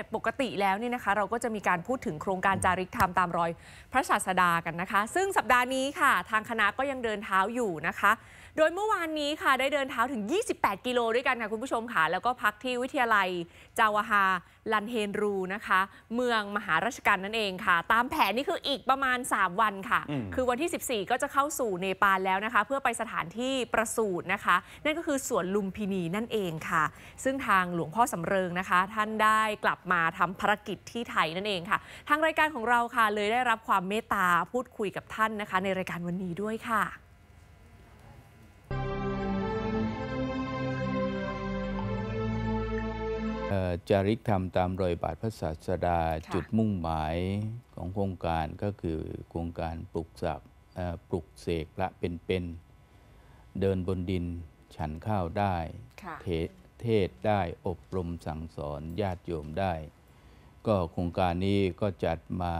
็จปกติแล้วเนี่ยนะคะเราก็จะมีการพูดถึงโครงการจาริกธรรมตามรอยพระศาสดากันนะคะ ซึ่งสัปดาห์นี้ค่ะทางคณะก็ยังเดินเท้าอยู่นะคะโดยเมื่อวานนี้ค่ะ ได้เดินเท้าถึง 28 กิโลด้วยกันค่ะคุณผู้ชมค่ะ แล้วก็พักที่วิทยาลัย จาวฮา ลันเฮนรูนะคะ เมืองมหาราชการนั่นเองค่ะ ตามแผนนี่คืออีกประมาณ 3 วันค่ะ คือวันที่ 14 ก็จะเข้าสู่เนปาลแล้วนะคะ เพื่อไปสถานที่ประสูตรนะคะ นั่นก็คือสวนลุมพินีนั่นเองค่ะ ซึ่งทางหลวงพ่อสำเริงนะคะ ท่านได้กลับมาทำภารกิจที่ไทยนั่นเองค่ะทางรายการของเราค่ะเลยได้รับความเมตตาพูดคุยกับท่านนะคะ ในรายการวันนี้ด้วยค่ะจาริกธรรมตามรอยบาทพระศาสดาจุดมุ่งหมายของโครงการก็คือโครงการปลุกศักปลุกเสกพระเป็นเป็นเดินบนดินฉันข้าวได้ เทเทศได้อบรมสั่งสอนญาติโยมได้ ก็โครงการนี้ก็จัดมา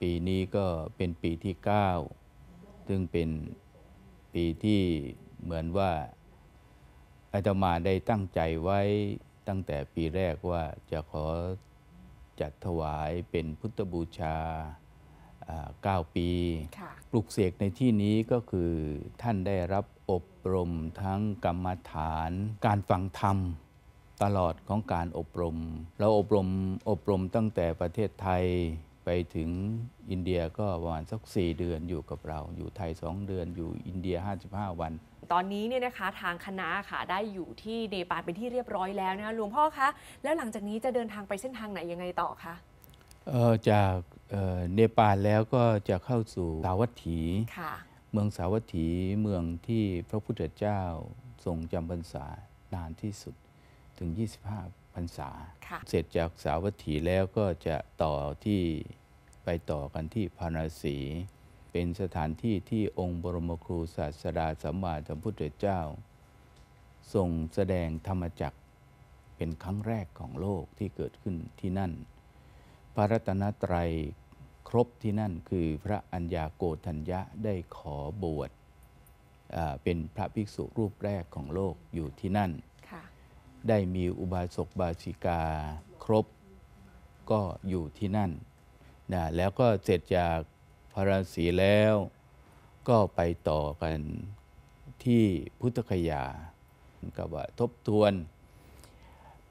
ปีนี้ก็เป็นปีที่ 9 ซึ่งเป็นปีที่เหมือนว่าอาตมาได้ตั้งใจไว้ตั้งแต่ปีแรกว่าจะขอจัดถวายเป็นพุทธบูชา 9 ปี ปลุกเสกในที่นี้ก็คือท่านได้รับอบรมทั้งกรรมฐาน การฟังธรรมตลอดของการอบรม เราอบรม อบรมตั้งแต่ประเทศไทยไปถึงอินเดียก็ประมาณสัก4เดือนอยู่กับเรา อยู่ไทย 2 เดือนอยู่อินเดีย 55 วัน ตอนนี้เนี่ยนะคะทางคณะค่ะได้อยู่ที่เนปาลเป็นที่เรียบร้อยแล้วนะคะหลวงพ่อคะแล้วหลังจากนี้จะเดินทางไปเส้นทางไหนยังไงต่อคะจากเนปาลแล้วก็จะเข้าสู่สาวัตถีเมืองสาวัตถีเมืองที่พระพุทธเจ้าทรงจำพรรษานานที่สุดถึง 25พรรษาเสร็จจากสาวัตถีแล้วก็จะต่อที่ไปต่อกันที่พาราสีเป็นสถานที่ที่องค์บรมครูศาสดาสัมมาสัมพุทธเจ้า ทรงแสดงธรรมจักเป็นครั้งแรกของโลกที่เกิดขึ้นที่นั่นพระรัตนตรัยครบที่นั่นคือพระอัญญาโกธัญญะได้ขอบวชเป็นพระภิกษุรูปแรกของโลกอยู่ที่นั่นได้มีอุบาสกบาสิกาครบ ก็อยู่ที่นั่นนะแล้วก็เสร็จจากพระราศีแล้วก็ไปต่อกันที่พุทธคยากับว่าทบทวน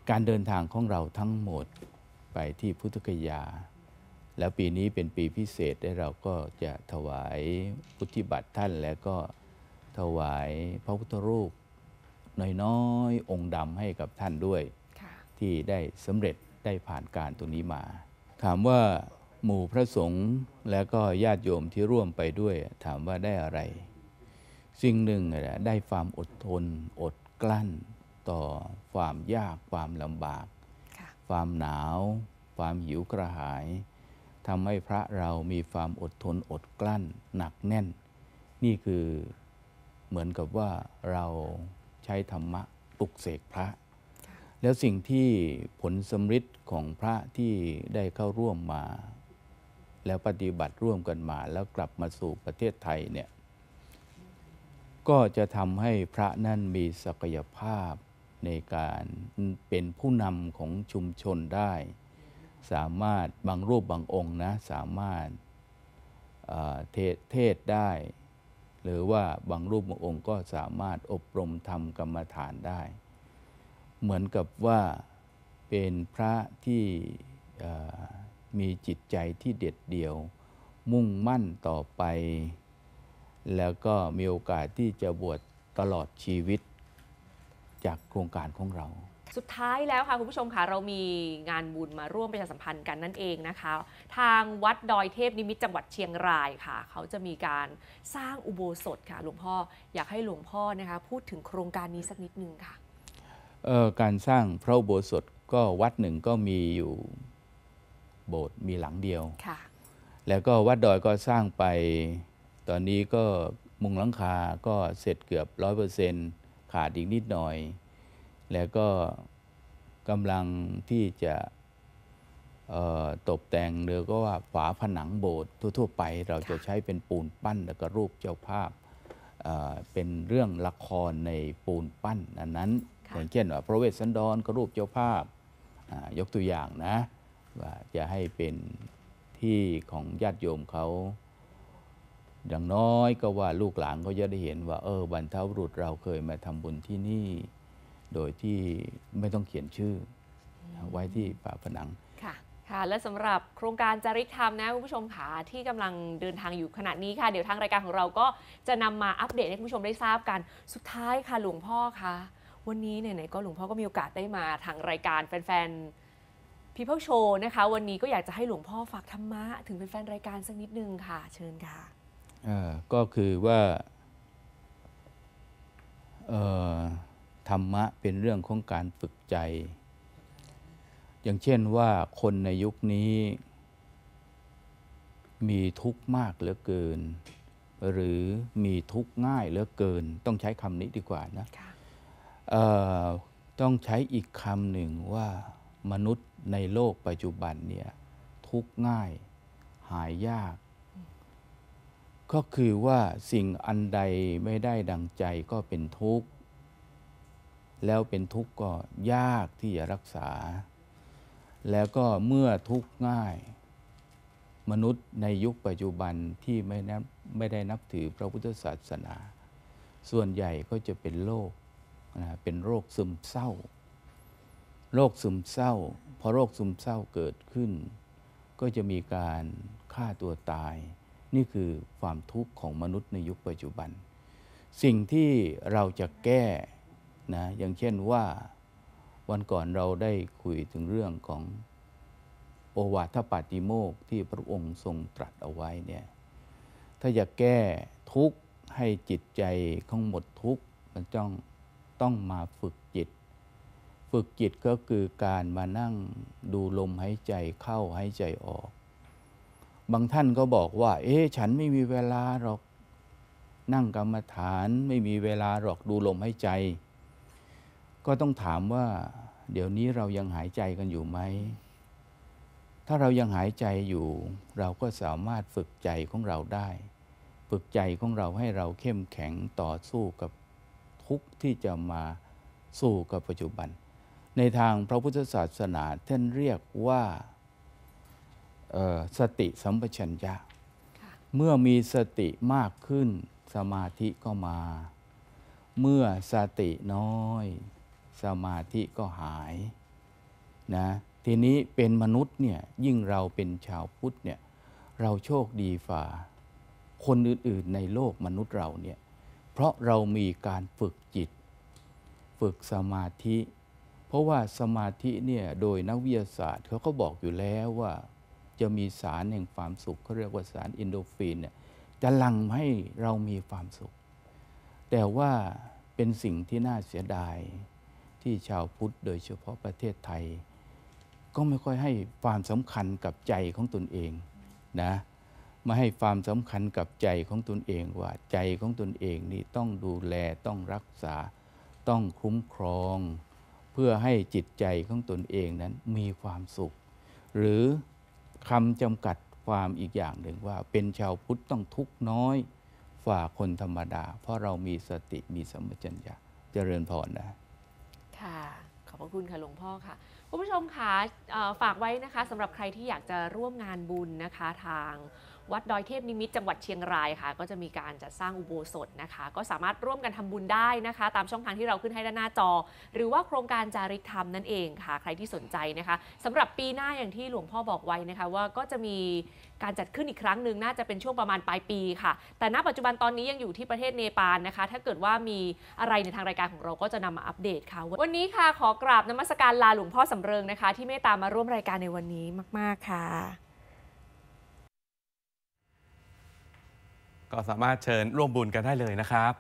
การเดินทางของเราทั้งหมดไปที่พุทธคยา แล้วปีนี้เป็นปีพิเศษได้เราก็จะถวายพุทธิบัตรท่านแล้วก็ถวายพระพุทธรูปน้อยๆองค์ดำให้กับท่านด้วยที่ได้สำเร็จได้ผ่านการตรงนี้มา ถามว่าหมู่พระสงฆ์และก็ญาติโยมที่ร่วมไปด้วยถามว่าได้อะไรสิ่งหนึ่งได้ความอดทนอดกลั้น ต่อความยากความลำบากความหนาว ความหิวกระหายทำให้พระเรามีความอดทนอดกลั้นหนักแน่น นี่คือเหมือนกับว่าเราใช้ธรรมะปลุกเสกพระ แล้วสิ่งที่ผลสมฤทธิ์ของพระที่ได้เข้าร่วมมา แล้วปฏิบัติร่วมกันมาแล้วกลับมาสู่ประเทศไทยเนี่ยก็จะทำให้พระนั่นมีศักยภาพในการเป็นผู้นำของชุมชนได้ สามารถบางรูปบางองค์นะสามารถเทศเทศได้หรือว่าบางรูปบางองค์ก็สามารถอบรมทำกรรมฐานได้ เหมือนกับว่าเป็นพระที่มีจิตใจที่เด็ดเดี่ยว มุ่งมั่นต่อไป แล้วก็มีโอกาสที่จะบวชตลอดชีวิตจากโครงการของเราสุดท้ายแล้วค่ะคุณผู้ชมค่ะเรามีงานบุญมาร่วมประชาสัมพันธ์กันนั่นเองนะคะทางวัดดอยเทพนิมิตจังหวัดเชียงรายค่ะ เขาจะมีการสร้างอุโบสถค่ะหลวงพ่ออยากให้หลวงพ่อนะคะพูดถึงโครงการนี้สักนิดนึงค่ะการสร้างพระอุโบสถก็วัดหนึ่งก็มีอยู่โบสถ์มีหลังเดียวแล้วก็วัดดอยก็สร้างไป ตอนนี้ก็มุงหลังคาก็เสร็จเกือบร้อยเปอร์เซ็นต์ขาดอีกนิดหน่อยแล้วก็กำลังที่จะตกแต่งหรือก็ว่าฝาผนังโบสถ์ทั่วๆไปเราจะใช้เป็นปูนปั้นแล้วก็รูปเจ้าภาพเป็นเรื่องละครในปูนปั้นอันนั้นอย่างเช่นว่าพระเวสสันดรก็รูปเจ้าภาพยกตัวอย่างนะว่าจะให้เป็นที่ของญาติโยมเขาอย่างน้อยก็ว่าลูกหลานเขาจะได้เห็นว่า เออบรรทบุรุษเราเคยมาทำบุญที่นี่โดยที่ไม่ต้องเขียนชื่อ ไว้ที่ฝาผนัง ค่ะ ค่ะ และสำหรับโครงการจริกธรรมนะคุณผู้ชมค่ะที่กำลังเดินทางอยู่ขณะนี้ค่ะ เดี๋ยวทางรายการของเราก็จะนำมาอัปเดตให้คุณผู้ชมได้ทราบกัน สุดท้ายค่ะหลวงพ่อคะวันนี้ไหนๆก็หลวงพ่อก็มีโอกาสได้มาทางรายการแฟนๆพี่เพิลโชว์นะคะ วันนี้ก็อยากจะให้หลวงพ่อฝากธรรมะถึงแฟนๆรายการสักนิดนึงค่ะ เชิญค่ะก็คือว่าธรรมะเป็นเรื่องของการฝึกใจ อย่างเช่นว่าคนในยุคนี้ มีทุกข์มากเหลือเกิน หรือมีทุกข์ง่ายเหลือเกิน ต้องใช้คำนี้ดีกว่านะะต้องใช้อีกคำหนึ่งว่ามนุษย์ในโลกปัจจุบันเนี่ยทุกข์ง่ายหายยาก ก็คือว่าสิ่งอันใดไม่ได้ดังใจก็เป็นทุกข์แล้วเป็นทุกข์ก็ยากที่จะรักษา แล้วก็เมื่อทุกข์ง่าย มนุษย์ในยุคปัจจุบันที่ไม่ไม่ได้นับถือพระพุทธศาสนา ส่วนใหญ่ก็จะเป็นโรคเป็นโรคซึมเศร้า โรคซึมเศร้าพอโรคซึมเศร้าเกิดขึ้น ก็จะมีการฆ่าตัวตาย นี่คือความทุกข์ของมนุษย์ในยุคปัจจุบัน สิ่งที่เราจะแก้นะอย่างเช่นว่าวันก่อนเราได้คุยถึงเรื่องของโอวาทปาติโมกที่พระองค์ทรงตรัสเอาไว้เนี่ยถ้าอยากแก้ทุกข์ให้จิตใจของหมดทุกข์มันต้องต้องมาฝึกจิต ฝึกจิตก็คือการมานั่งดูลมหายใจเข้าหายใจออก บางท่านก็บอกว่า เอ๊ะฉันไม่มีเวลาหรอก นั่งกรรมฐานไม่มีเวลาหรอกดูลมหายใจก็ต้องถามว่าเดี๋ยวนี้เรายังหายใจกันอยู่ไหม ถ้าเรายังหายใจอยู่ เราก็สามารถฝึกใจของเราได้ ฝึกใจของเราให้เราเข้มแข็งต่อสู้กับทุกที่จะมาสู้กับปัจจุบัน ในทางพระพุทธศาสนาท่านเรียกว่าสติสัมปชัญญะ เมื่อมีสติมากขึ้นสมาธิก็มา เมื่อสติน้อยสมาธิก็หายนะ ทีนี้เป็นมนุษย์เนี่ย ยิ่งเราเป็นชาวพุทธเนี่ย เราโชคดีฝ่าคนอื่นๆ ในโลกมนุษย์เราเนี่ย เพราะเรามีการฝึกจิตฝึกสมาธิ เพราะว่าสมาธิเนี่ยโดยนักวิทยาศาสตร์ เขาก็บอกอยู่แล้วว่าจะมีสารแห่งความสุข เขาเรียกว่าสารอินโดฟินเนี่ยจะลังให้เรามีความสุข แต่ว่าเป็นสิ่งที่น่าเสียดายที่ชาวพุทธโดยเฉพาะประเทศไทย ก็ไม่ค่อยให้ความสำคัญกับใจของตนเองนะมาให้ความสำคัญกับใจของตนเองว่าใจของตนเองนี่ต้องดูแลต้องรักษาต้องคุ้มครอง เพื่อให้จิตใจของตนเองนั้นมีความสุข หรือคำจำกัดความอีกอย่างหนึ่งว่า เป็นชาวพุทธต้องทุกน้อยฝ่าคนธรรมดา เพราะเรามีสติมีสัมปชัญญะเจริญพรนะค่ะ ขอบพระคุณค่ะหลวงพ่อค่ะคุณผู้ชมคะฝากไว้นะคะสำหรับใครที่อยากจะร่วมงานบุญนะคะ ทางวัดดอยเทพนิมิตจังหวัดเชียงรายค่ะ ก็จะมีการจัดสร้างอุโบสถนะคะ ก็สามารถร่วมกันทำบุญได้นะคะ ตามช่องทางที่เราขึ้นให้ด้านหน้าจอ หรือว่าโครงการจาริกธรรมนั่นเองค่ะ ใครที่สนใจนะคะ สำหรับปีหน้าอย่างที่หลวงพ่อบอกไว้นะคะ ว่าก็จะมีการจัดขึ้นอีกครั้งหนึ่งน่าจะเป็นช่วงประมาณปลายปีค่ะ แต่ณปัจจุบันตอนนี้ยังอยู่ที่ประเทศเนปาลนะคะ ถ้าเกิดว่ามีอะไรในทางรายการของเราก็จะนำมาอัปเดตค่ะ วันนี้ค่ะขอกราบนมัสการลาหลวงพ่อสาเริงนะคะ ที่เมตตามาร่วมรายการในวันนี้มาก ๆค่ะก็สามารถเชิญร่วมบุญกันได้เลยนะครับ